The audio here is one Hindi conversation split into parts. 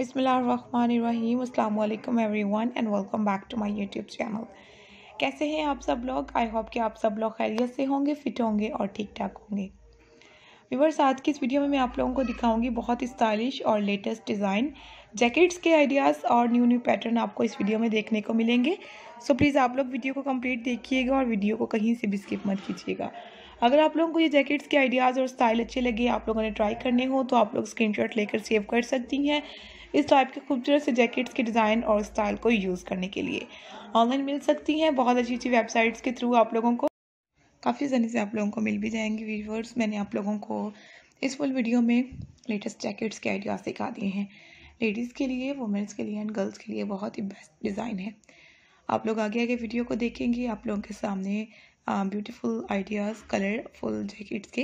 अस्सलाम वालेकुम everyone and welcome back to my YouTube channel कैसे हैं आप सब लोग आई होप कि आप सब लोग खैरियत से होंगे फिट होंगे और ठीक ठाक होंगे व्यूवर्स आज की इस वीडियो में मैं आप लोगों को दिखाऊंगी बहुत ही स्टाइलिश और लेटेस्ट डिज़ाइन जैकेट्स के आइडियाज़ और न्यू न्यू पैटर्न आपको इस वीडियो में देखने को मिलेंगे सो प्लीज़ आप लोग वीडियो को कम्प्लीट देखिएगा और वीडियो को कहीं से भी स्किप मत कीजिएगा अगर आप लोगों को ये जैकेट्स के आइडियाज़ और स्टाइल अच्छे लगे आप लोगों ने ट्राई करने हो तो आप लोग स्क्रीनशॉट लेकर सेव कर सकती हैं इस टाइप के खूबसूरत से जैकेट्स के डिज़ाइन और स्टाइल को यूज़ करने के लिए ऑनलाइन मिल सकती हैं बहुत अच्छी अच्छी वेबसाइट्स के थ्रू आप लोगों को काफ़ी आसानी से आप लोगों को मिल भी जाएंगे व्यूवर्स मैंने आप लोगों को इस फुल वीडियो में लेटेस्ट जैकेट्स के आइडियाज़ सिखा दिए हैं लेडीज़ के लिए वुमेंस के लिए एंड गर्ल्स के लिए बहुत ही बेस्ट डिज़ाइन है आप लोग आगे आगे वीडियो को देखेंगे आप लोगों के सामने ब्यूटीफुल आइडियाज़ कलरफुल जैकेट्स के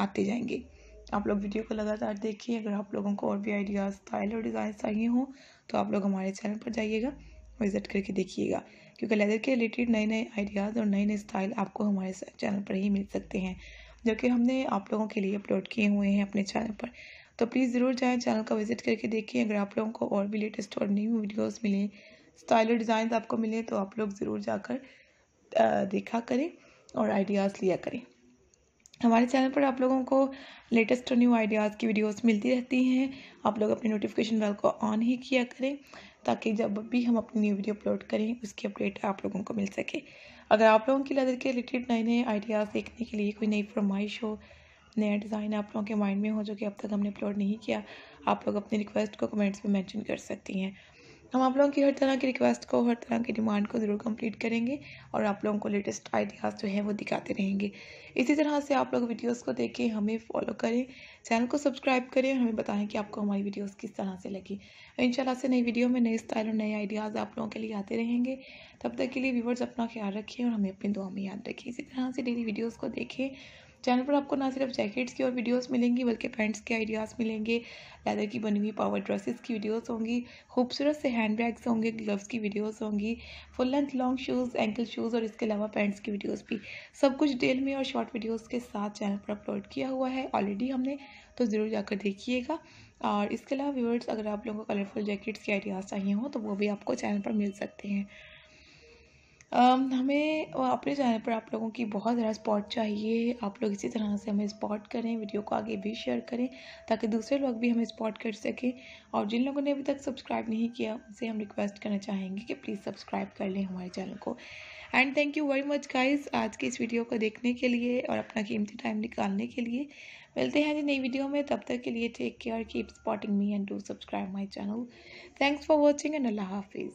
आते जाएंगे आप लोग वीडियो को लगातार देखिए अगर आप लोगों को और भी आइडियाज़ स्टाइल और डिज़ाइन चाहिए हों तो आप लोग हमारे चैनल पर जाइएगा विज़िट करके देखिएगा क्योंकि लेदर के रिलेटेड नए नए आइडियाज़ और नए नए स्टाइल आपको हमारे चैनल पर ही मिल सकते हैं जो कि हमने आप लोगों के लिए अपलोड किए हुए हैं अपने चैनल पर तो प्लीज़ ज़रूर जाएँ चैनल का विज़िट करके देखिए अगर आप लोगों को और भी लेटेस्ट और न्यू वीडियोज़ मिलें स्टाइल और डिज़ाइन आपको मिले तो आप लोग ज़रूर जाकर देखा करें और आइडियाज़ लिया करें हमारे चैनल पर आप लोगों को लेटेस्ट और न्यू आइडियाज़ की वीडियोस मिलती रहती हैं आप लोग अपने नोटिफिकेशन बेल को ऑन ही किया करें ताकि जब भी हम अपनी न्यू वीडियो अपलोड करें उसकी अपडेट आप लोगों को मिल सके अगर आप लोगों की लदर के रिलेटेड नए नए आइडियाज़ देखने के लिए कोई नई फरमाइश हो नया डिज़ाइन आप लोगों के माइंड में हो जो कि अब तक हमने अपलोड नहीं किया आप लोग अपनी रिक्वेस्ट को कमेंट्स में मैंशन कर सकती हैं हम आप लोगों की हर तरह की रिक्वेस्ट को हर तरह की डिमांड को ज़रूर कंप्लीट करेंगे और आप लोगों को लेटेस्ट आइडियाज़ जो है वो दिखाते रहेंगे इसी तरह से आप लोग वीडियोस को देखें हमें फॉलो करें चैनल को सब्सक्राइब करें और हमें बताएं कि आपको हमारी वीडियोस किस तरह से लगी इन से नई वीडियो में नए स्टाइल और नए आइडियाज़ आप लोगों के लिए आते रहेंगे तब तक के लिए व्यूवर्स अपना ख्याल रखें और हमें अपनी दुआ में याद रखें इसी तरह से डेली वीडियोज़ को देखें चैनल पर आपको ना सिर्फ जैकेट्स की और वीडियोस मिलेंगी बल्कि पैंट्स के आइडियाज़ मिलेंगे लेदर की बनी हुई पावर ड्रेसेस की वीडियोस होंगी खूबसूरत से हैंड बैग्स होंगे ग्लव्स की वीडियोस होंगी full length long shoes ankle shoes और इसके अलावा पैंट्स की वीडियोज़ भी सब कुछ डेल में और शॉर्ट वीडियोज़ के साथ चैनल पर अपलोड किया हुआ है ऑलरेडी हमने तो ज़रूर जाकर देखिएगा और इसके अलावा व्यूअर्स अगर आप लोगों को कलरफुल जैकेट्स के आइडियाज़ चाहिए हों तो वो भी आपको चैनल पर मिल सकते हैं हमें अपने चैनल पर आप लोगों की बहुत ज़्यादा सपोर्ट चाहिए आप लोग इसी तरह से हमें सपोर्ट करें वीडियो को आगे भी शेयर करें ताकि दूसरे लोग भी हमें सपोर्ट कर सकें और जिन लोगों ने अभी तक सब्सक्राइब नहीं किया उनसे हम रिक्वेस्ट करना चाहेंगे कि प्लीज़ सब्सक्राइब कर लें हमारे चैनल को and thank you very much guys आज की इस वीडियो को देखने के लिए और अपना कीमती टाइम निकालने के लिए मिलते हैं जी नई वीडियो में तब तक के लिए take care keep spotting me and do subscribe my channel thanks for watching and अल्लाह हाफिज़